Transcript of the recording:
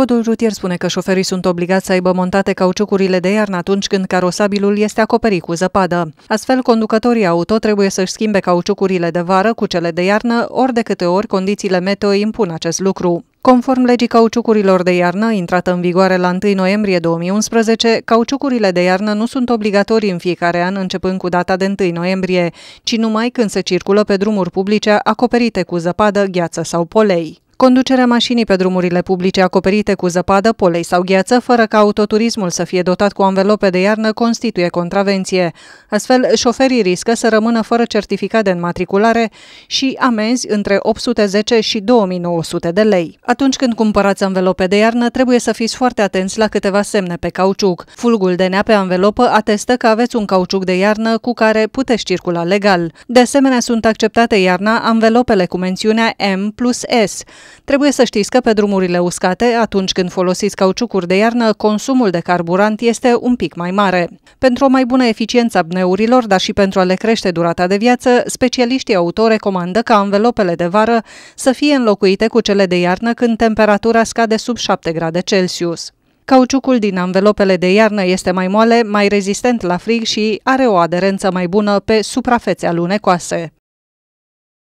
Codul rutier spune că șoferii sunt obligați să aibă montate cauciucurile de iarnă atunci când carosabilul este acoperit cu zăpadă. Astfel, conducătorii auto trebuie să-și schimbe cauciucurile de vară cu cele de iarnă ori de câte ori condițiile meteo impun acest lucru. Conform legii cauciucurilor de iarnă, intrată în vigoare la 1 noiembrie 2011, cauciucurile de iarnă nu sunt obligatorii în fiecare an începând cu data de 1 noiembrie, ci numai când se circulă pe drumuri publice acoperite cu zăpadă, gheață sau polei. Conducerea mașinii pe drumurile publice acoperite cu zăpadă, polei sau gheață, fără ca autoturismul să fie dotat cu anvelope de iarnă, constituie contravenție. Astfel, șoferii riscă să rămână fără certificat de înmatriculare și amenzi între 810 și 2900 de lei. Atunci când cumpărați anvelope de iarnă, trebuie să fiți foarte atenți la câteva semne pe cauciuc. Fulgul de nea pe anvelopă atestă că aveți un cauciuc de iarnă cu care puteți circula legal. De asemenea, sunt acceptate iarna anvelopele cu mențiunea M plus S. Trebuie să știți că pe drumurile uscate, atunci când folosiți cauciucuri de iarnă, consumul de carburant este un pic mai mare. Pentru o mai bună eficiență a pneurilor, dar și pentru a le crește durata de viață, specialiștii auto recomandă ca anvelopele de vară să fie înlocuite cu cele de iarnă când temperatura scade sub 7 grade Celsius. Cauciucul din anvelopele de iarnă este mai moale, mai rezistent la frig și are o aderență mai bună pe suprafețe alunecoase.